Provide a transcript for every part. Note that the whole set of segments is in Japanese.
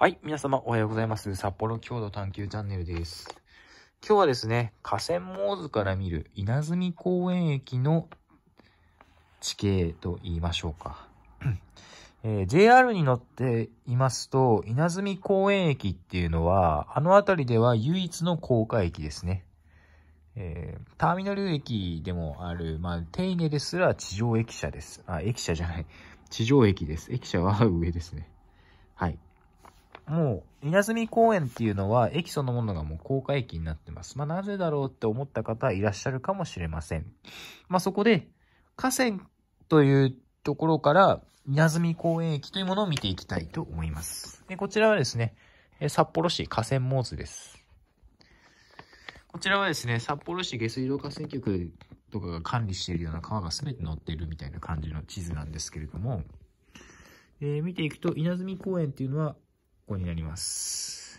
はい、皆様おはようございます。札幌郷土探求チャンネルです。今日はですね、河川モーズから見る稲積公園駅の地形と言いましょうか。えー、JR に乗っていますと、稲積公園駅っていうのは、あの辺りでは唯一の高架駅ですね。えー、ターミナル駅でもある、まあ、手稲ですら地上駅舎です。あ、駅舎じゃない。地上駅です。駅舎は上ですね。はい。もう、稲積公園っていうのは、駅そのものがもう高架駅になってます。まあ、なぜだろうって思った方いらっしゃるかもしれません。まあ、そこで、河川というところから、稲積公園駅というものを見ていきたいと思います。でこちらはですね、札幌市河川モーズです。こちらはですね、札幌市下水道河川局とかが管理しているような川が全て載っているみたいな感じの地図なんですけれども、えー、見ていくと、稲積公園っていうのは、ここになります。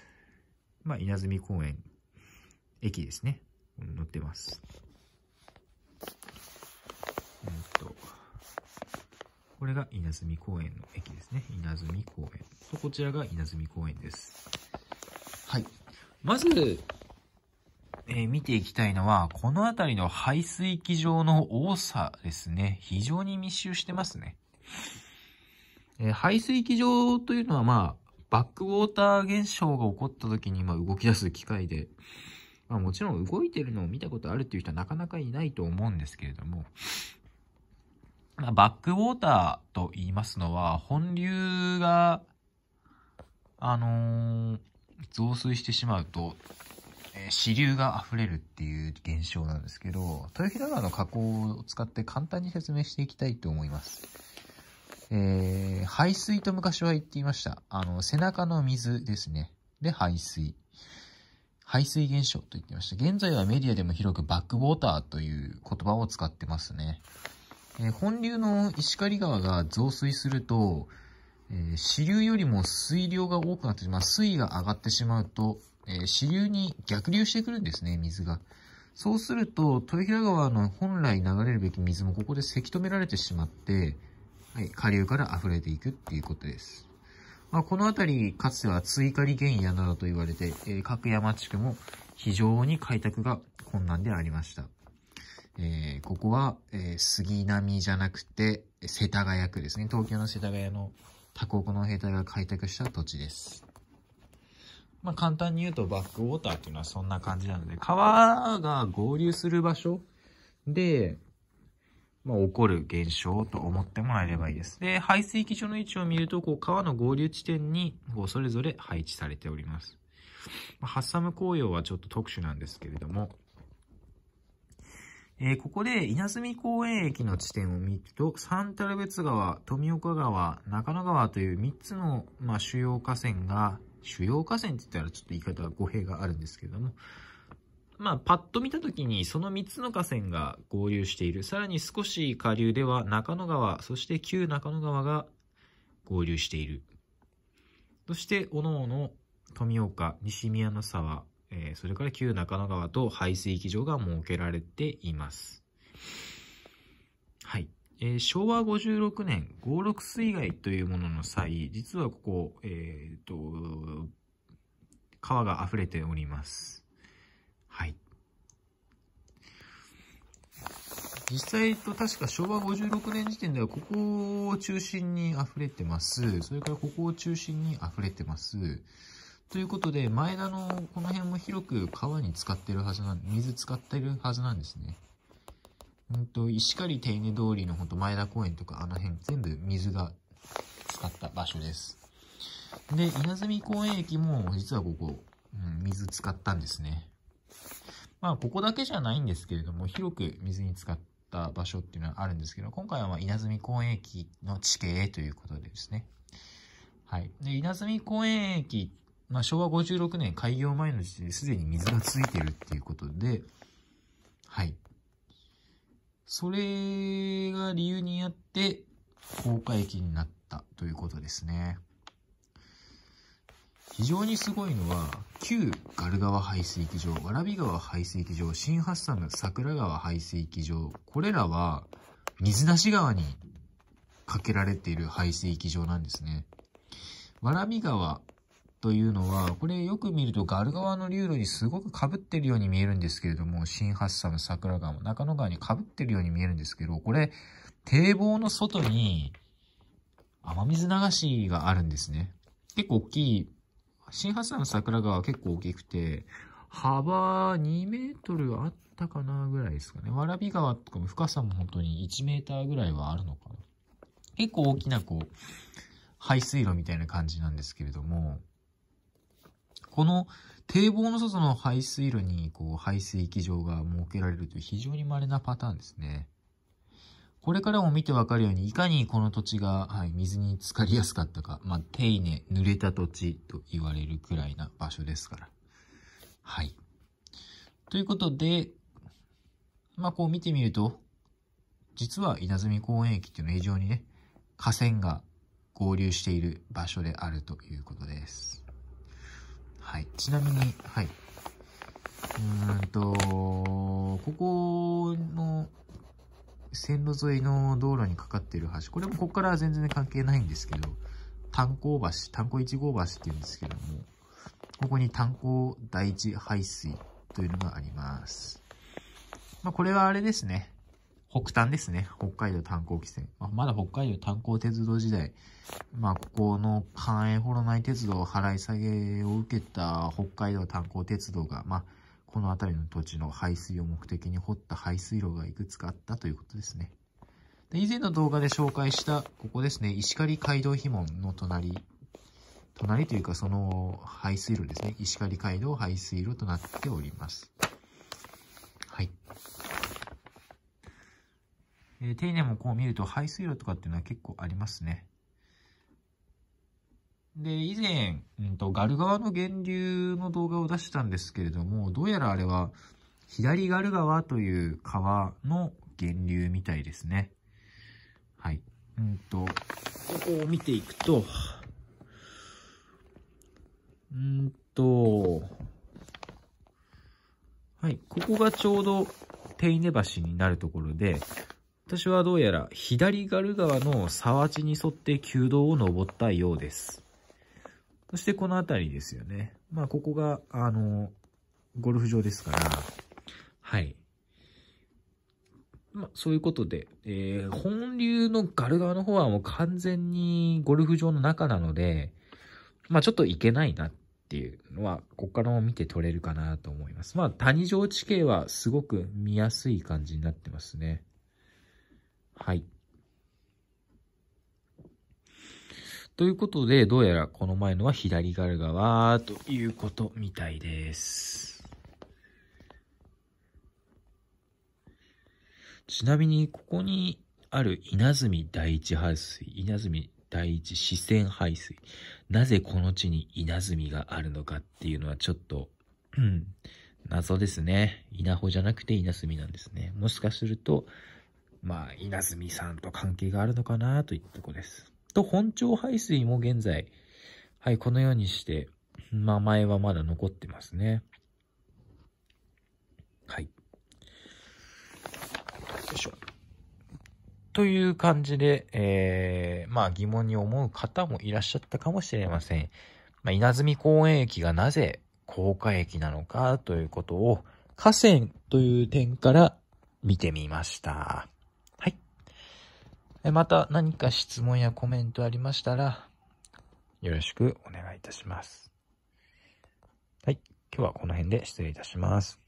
まあ、稲積公園、駅ですね。乗ってます。えっと、これが稲積公園の駅ですね。稲積公園。と、こちらが稲積公園です。はい。まず、えー、見ていきたいのは、この辺りの排水機場の多さですね。非常に密集してますね。えー、排水機場というのは、まあ、バックウォーター現象が起こった時に、ま動き出す機械で、まあ、もちろん動いてるのを見たことあるっていう人はなかなかいないと思うんですけれども、まあ、バックウォーターと言いますのは、本流が、あのー、増水してしまうと、えー、支流が溢れるっていう現象なんですけど、豊平川の河口を使って簡単に説明していきたいと思います。えー、排水と昔は言っていました。あの、背中の水ですね。で、排水。排水現象と言ってました。現在はメディアでも広くバックウォーターという言葉を使ってますね。えー、本流の石狩川が増水すると、えー、支流よりも水量が多くなってしまう。水位が上がってしまうと、えー、支流に逆流してくるんですね、水が。そうすると、豊平川の本来流れるべき水もここでせき止められてしまって、はい、下流から溢れていくっていうことです。まあ、この辺り、かつては追加利原野などと言われて、えー、各山地区も非常に開拓が困難でありました。えー、ここは、えー、杉並じゃなくて、世田谷区ですね。東京の世田谷の他国の兵隊が開拓した土地です。まあ、簡単に言うとバックウォーターっていうのはそんな感じなので、川が合流する場所で、まあ、起こる現象と思ってもらえればいいです。で、排水機所の位置を見ると、こう、川の合流地点に、こう、それぞれ配置されております。まあ、ハッサム紅葉はちょっと特殊なんですけれども、えー、ここで稲積公園駅の地点を見ると、サンタル別川、富岡川、中野川という3つの、まあ、主要河川が、主要河川って言ったらちょっと言い方は語弊があるんですけれども、まあ、パッと見た時にその3つの河川が合流している。さらに少し下流では中野川、そして旧中野川が合流している。そして、おのおの富岡、西宮の沢、えー、それから旧中野川と排水機場が設けられています。はい。えー、昭和56年、五六水害というものの際、実はここ、えっ、と、川が溢れております。はい。実際と確か昭和56年時点ではここを中心に溢れてます。それからここを中心に溢れてます。ということで、前田のこの辺も広く川に使ってるはずなん、水使ってるはずなんですね。うんと、石狩手稲通りのほんと前田公園とかあの辺全部水が使った場所です。で、稲積公園駅も実はここ、うん、水使ったんですね。まあ、ここだけじゃないんですけれども、広く水にかった場所っていうのはあるんですけど、今回はま稲積公園駅の地形ということでですね。はい。で、稲積公園駅、まあ、昭和56年開業前の時点ですでに水がついてるっていうことで、はい。それが理由にあって、高架駅になったということですね。非常にすごいのは、旧ガル川排水機場、び川排水機場、新発散の桜川排水機場、これらは水出し川にかけられている排水機場なんですね。び川というのは、これよく見るとガル川の流路にすごく被ってるように見えるんですけれども、新発散の桜川も中野川に被ってるように見えるんですけど、これ、堤防の外に雨水流しがあるんですね。結構大きい新発山の桜川は結構大きくて、幅2メートルあったかなぐらいですかね。わらび川とかも深さも本当に1メーターぐらいはあるのかな。結構大きなこう、排水路みたいな感じなんですけれども、この堤防の外の排水路にこう排水機場が設けられるという非常に稀なパターンですね。これからも見てわかるように、いかにこの土地が、はい、水に浸かりやすかったか、まあ、手稲、濡れた土地と言われるくらいな場所ですから。はい。ということで、まあ、こう見てみると、実は稲積公園駅っていうのは非常にね、河川が合流している場所であるということです。はい。ちなみに、はい。うんと、ここの線路沿いの道路にかかっている橋、これもここからは全然関係ないんですけど、炭鉱橋、炭鉱1号橋って言うんですけども、ここに炭鉱第一排水というのがあります。まあ、これはあれですね。北端ですね。北海道炭鉱汽船。まあ、まだ北海道炭鉱鉄道時代。まあ、ここの関営幌内鉄道払い下げを受けた北海道炭鉱鉄道が、まあ、この辺りの土地の排水を目的に掘った排水路がいくつかあったということですね。で以前の動画で紹介した、ここですね、石狩街道碑文の隣、隣というかその排水路ですね、石狩街道排水路となっております。はい。えー、丁寧もこう見ると排水路とかっていうのは結構ありますね。で、以前、うんと、ガル川の源流の動画を出したんですけれども、どうやらあれは、左ガル川という川の源流みたいですね。はい。うんと、ここを見ていくと、うんと、はい、ここがちょうど、手稲橋になるところで、私はどうやら左ガル川の沢地に沿って旧道を登ったようです。そしてこの辺りですよね。まあ、ここが、あの、ゴルフ場ですから、はい。まあ、そういうことで、えー、本流のガル側の方はもう完全にゴルフ場の中なので、まあ、ちょっと行けないなっていうのは、こっからも見て取れるかなと思います。まあ、谷城地形はすごく見やすい感じになってますね。はい。ということで、どうやらこの前のは左側ということみたいです。ちなみに、ここにある稲積第一排水、稲積第一四川排水。なぜこの地に稲積があるのかっていうのはちょっと、うん、謎ですね。稲穂じゃなくて稲積なんですね。もしかすると、まあ、稲積さんと関係があるのかなといったとこです。と本庁排水も現在、はい、このようにして、名前はまだ残ってますね。はい。よいしょ。という感じで、えー、まあ疑問に思う方もいらっしゃったかもしれません。まあ、稲積公園駅がなぜ高架駅なのかということを、河川という点から見てみました。また何か質問やコメントありましたら、よろしくお願いいたします。はい。今日はこの辺で失礼いたします。